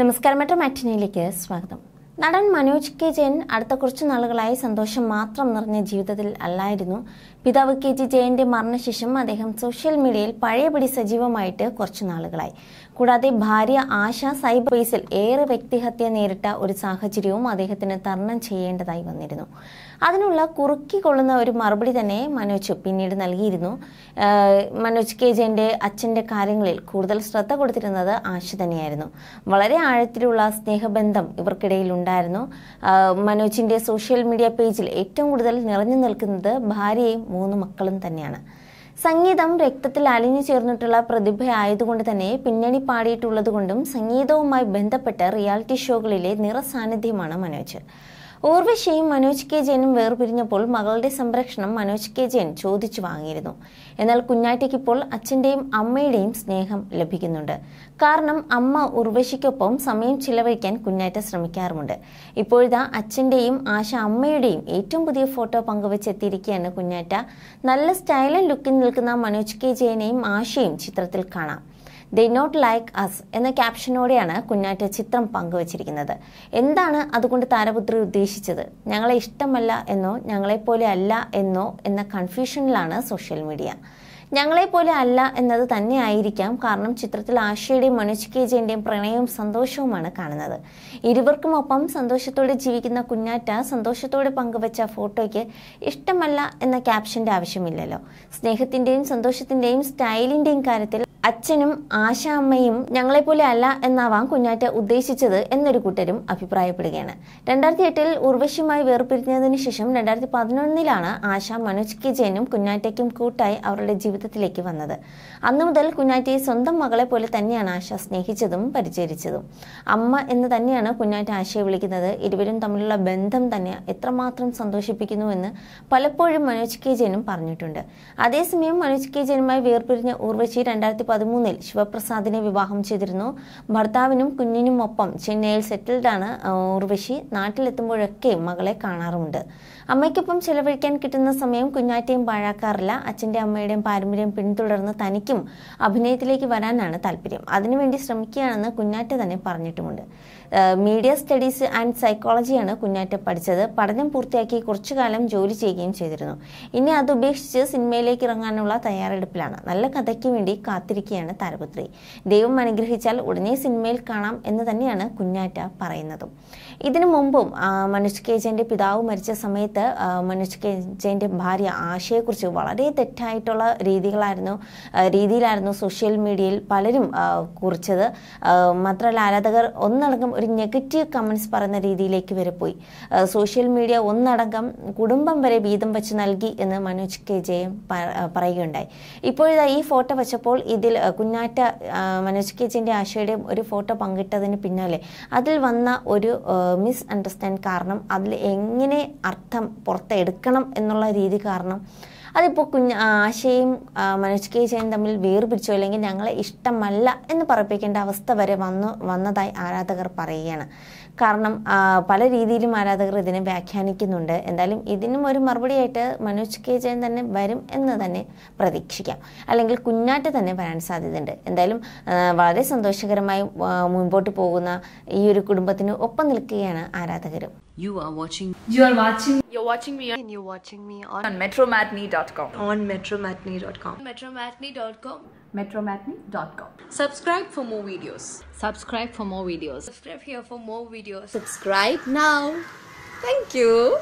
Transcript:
നമസ്കാരം മറ്റോ മാറ്റിനിയിലേക്ക് സ്വാഗതം നടൻ മനോജ് കെ ജയൻ അടുത്ത കുറച്ച് നാളുകളായി സന്തോഷം മാത്രം നിറഞ്ഞ ജീവിതത്തിൽ അല്ലായിരുന്നു പിതാവ് കെ ജി ജയന്റെ മരണശേഷം അദ്ദേഹം സോഷ്യൽ മീഡിയയിൽ പഴയപടി സജീവമായിട്ട് കുറച്ചു നാളുകളായി കൂടാതെ ഭാര്യ ആശ സൈബർ കേസിൽ ഏറെ വ്യക്തിഹത്യ നേരിട്ട ഒരു സാഹചര്യവും അദ്ദേഹത്തിന് തരണം ചെയ്യേണ്ടതായി വന്നിരുന്നു അതിനുള്ള കുറുക്കിക്കൊള്ളുന്ന ഒരു മറുപടി തന്നെ മനോജ് പിന്നീട് നൽകിയിരുന്നു മനോജ് കെ ജയന്റെ അച്ഛന്റെ കാര്യങ്ങളിൽ കൂടുതൽ ശ്രദ്ധ കൊടുത്തിരുന്നത് ആശ തന്നെയായിരുന്നു വളരെ ആഴത്തിലുള്ള സ്നേഹബന്ധം ഇവർക്കിടയിൽ ഉണ്ടായിരുന്നു മനോജിന്റെ സോഷ്യൽ മീഡിയ പേജിൽ ഏറ്റവും കൂടുതൽ നിറഞ്ഞു നിൽക്കുന്നത് ഭാര്യയും മൂന്ന് മക്കളും തന്നെയാണ് സംഗീതം രക്തത്തിൽ അലിഞ്ഞു ചേർന്നിട്ടുള്ള പ്രതിഭയായതുകൊണ്ട് തന്നെ പിന്നണി പാടിയിട്ടുള്ളതുകൊണ്ടും സംഗീതവുമായി ബന്ധപ്പെട്ട റിയാലിറ്റി ഷോകളിലെ നിറസാന്നിധ്യമാണ് മനോജ് ഊർവശിയും മനോജ് കെ ജയനും വേർപിരിഞ്ഞപ്പോൾ മകളുടെ സംരക്ഷണം മനോജ് കെ ജയൻ ചോദിച്ചു വാങ്ങിയിരുന്നു എന്നാൽ കുഞ്ഞാറ്റയ്ക്കിപ്പോൾ അച്ഛന്റെയും അമ്മയുടെയും സ്നേഹം ലഭിക്കുന്നുണ്ട് കാരണം അമ്മ ഉർവശിക്കൊപ്പം സമയം ചിലവഴിക്കാൻ കുഞ്ഞാറ്റ ശ്രമിക്കാറുമുണ്ട് ഇപ്പോഴത്തെ അച്ഛന്റെയും ആശ അമ്മയുടെയും ഏറ്റവും പുതിയ ഫോട്ടോ പങ്കുവച്ചെത്തിയിരിക്കുകയാണ് കുഞ്ഞാറ്റ നല്ല സ്റ്റൈലൻ ലുക്കിൽ നിൽക്കുന്ന മനോജ് കെ ജയനെയും ആശയും ചിത്രത്തിൽ കാണാം ദ നോട്ട് ലൈക്ക് അസ് എന്ന ക്യാപ്ഷനോടെയാണ് കുഞ്ഞാറ്റ ചിത്രം പങ്കുവച്ചിരിക്കുന്നത് എന്താണ് അതുകൊണ്ട് താരപുത്രി ഉദ്ദേശിച്ചത് ഞങ്ങളെ ഇഷ്ടമല്ല എന്നോ ഞങ്ങളെപ്പോലെ അല്ല എന്നോ എന്ന കൺഫ്യൂഷനിലാണ് സോഷ്യൽ മീഡിയ ഞങ്ങളെപ്പോലെ അല്ല എന്നത് തന്നെയായിരിക്കാം കാരണം ചിത്രത്തിൽ ആശയുടെയും മനോജ് കെ ജെൻ്റെയും പ്രണയവും സന്തോഷവുമാണ് കാണുന്നത് ഇരുവർക്കുമൊപ്പം സന്തോഷത്തോടെ ജീവിക്കുന്ന കുഞ്ഞാറ്റ സന്തോഷത്തോടെ പങ്കുവച്ച ഫോട്ടോയ്ക്ക് ഇഷ്ടമല്ല എന്ന ക്യാപ്ഷൻ്റെ ആവശ്യമില്ലല്ലോ സ്നേഹത്തിൻ്റെയും സന്തോഷത്തിൻ്റെയും സ്റ്റൈലിൻ്റെയും കാര്യത്തിൽ അച്ഛനും ആശാമ്മയും ഞങ്ങളെപ്പോലെ അല്ല എന്നാവാം കുഞ്ഞാറ്റ ഉദ്ദേശിച്ചത് എന്നൊരു കൂട്ടരും അഭിപ്രായപ്പെടുകയാണ് രണ്ടായിരത്തി എട്ടിൽ ഉർവശിയുമായി വേർപിരിഞ്ഞതിന് ശേഷം രണ്ടായിരത്തി പതിനൊന്നിലാണ് ആശ മനോജ് കെ ജയനും കുഞ്ഞാറ്റയ്ക്കും കൂട്ടായി അവരുടെ ജീവിതത്തിലേക്ക് വന്നത് അന്നു മുതൽ കുഞ്ഞാറ്റയെ സ്വന്തം മകളെ പോലെ തന്നെയാണ് ആശ സ്നേഹിച്ചതും പരിചരിച്ചതും അമ്മ എന്ന് തന്നെയാണ് കുഞ്ഞാറ്റ ആശയെ വിളിക്കുന്നത് ഇരുവരും തമ്മിലുള്ള ബന്ധം തന്നെ എത്രമാത്രം സന്തോഷിപ്പിക്കുന്നു എന്ന് പലപ്പോഴും മനോജ് കെ ജയനും പറഞ്ഞിട്ടുണ്ട് അതേസമയം മനോജ് കെ ജയനുമായി വേർപിരിഞ്ഞ ഉർവശി രണ്ടായിരത്തി പതിമൂന്നിൽ ശിവപ്രസാദിനെ വിവാഹം ചെയ്തിരുന്നു ഭർത്താവിനും കുഞ്ഞിനുമൊപ്പം ചെന്നൈയിൽ സെറ്റിൽഡാണ് ഉർവശി നാട്ടിലെത്തുമ്പോഴൊക്കെ മകളെ കാണാറുമുണ്ട് അമ്മയ്ക്കൊപ്പം ചെലവഴിക്കാൻ കിട്ടുന്ന സമയം കുഞ്ഞാറ്റയും പാഴാക്കാറില്ല അച്ഛൻ്റെ അമ്മയുടെയും പാരമ്പര്യം പിന്തുടർന്ന് തനിക്കും അഭിനയത്തിലേക്ക് വരാനാണ് താല്പര്യം അതിനുവേണ്ടി ശ്രമിക്കുകയാണെന്ന് കുഞ്ഞാറ്റ തന്നെ പറഞ്ഞിട്ടുമുണ്ട് മീഡിയ സ്റ്റഡീസ് ആൻഡ് സൈക്കോളജിയാണ് കുഞ്ഞാറ്റ പഠിച്ചത് പഠനം പൂർത്തിയാക്കി കുറച്ചു കാലം ജോലി ചെയ്യുകയും ചെയ്തിരുന്നു ഇനി അത് ഉപേക്ഷിച്ച് സിനിമയിലേക്ക് ഇറങ്ങാനുള്ള തയ്യാറെടുപ്പിലാണ് നല്ല കഥയ്ക്ക് വേണ്ടി കാത്തിരി കാത്തിരിക്കുകയാണ് താരപുത്രി ദൈവം അനുഗ്രഹിച്ചാൽ ഉടനെ സിനിമയിൽ കാണാം എന്ന് തന്നെയാണ് കുഞ്ഞാറ്റ പറയുന്നതും ഇതിനു മുമ്പും മനുഷ് കേജൻ്റെ പിതാവ് മരിച്ച സമയത്ത് മനുഷ് കേജൻ്റെ ഭാര്യ ആശയെക്കുറിച്ച് വളരെ തെറ്റായിട്ടുള്ള രീതികളായിരുന്നു രീതിയിലായിരുന്നു സോഷ്യൽ മീഡിയയിൽ പലരും കുറിച്ചത് മാത്രമല്ല ആരാധകർ ഒന്നടങ്കം ഒരു നെഗറ്റീവ് കമൻസ് പറയുന്ന രീതിയിലേക്ക് വരെ പോയി സോഷ്യൽ മീഡിയ ഒന്നടങ്കം കുടുംബം വരെ വീതം വെച്ച് നൽകി എന്ന് മനോജ് കെ ജയം പറയുകയുണ്ടായി ഇപ്പോഴിതാ ഈ ഫോട്ടോ വെച്ചപ്പോൾ ഇത് ഇതിൽ കുഞ്ഞാറ്റ മനോജ് കെ ജിൻ്റെ ആശയുടെ ഒരു ഫോട്ടോ പങ്കിട്ടതിന് പിന്നാലെ അതിൽ വന്ന ഒരു മിസ് അണ്ടർസ്റ്റാൻഡ് കാരണം അതിൽ എങ്ങനെ അർത്ഥം പുറത്തെടുക്കണം എന്നുള്ള രീതി കാരണം അതിപ്പോൾ കുഞ്ഞ് ആശയും മനോജ് തമ്മിൽ വേർപിടിച്ചോ അല്ലെങ്കിൽ ഞങ്ങളെ ഇഷ്ടമല്ല എന്ന് പറപ്പിക്കേണ്ട അവസ്ഥ വരെ വന്നു വന്നതായി ആരാധകർ പറയുകയാണ് കാരണം പല രീതിയിലും ആരാധകർ ഇതിനെ വ്യാഖ്യാനിക്കുന്നുണ്ട് എന്തായാലും ഇതിനും ഒരു മറുപടിയായിട്ട് മനോജ് കെ ജയൻ തന്നെ വരും എന്ന് തന്നെ പ്രതീക്ഷിക്കാം അല്ലെങ്കിൽ കുഞ്ഞാറ്റ തന്നെ വരാൻ സാധ്യതയുണ്ട് എന്തായാലും വളരെ സന്തോഷകരമായി മുൻപോട്ട് പോകുന്ന ഈ ഒരു കുടുംബത്തിന് ഒപ്പം നിൽക്കുകയാണ് ആരാധകരും You are watching. You are watching. You watching me. Me you're watching me on, on Metro Matinee. metromatney.com. On metromatney.com. metromatney.com. metromatney.com. Subscribe for more videos. Subscribe for more videos. Subscribe here for more videos. Subscribe now. Thank you.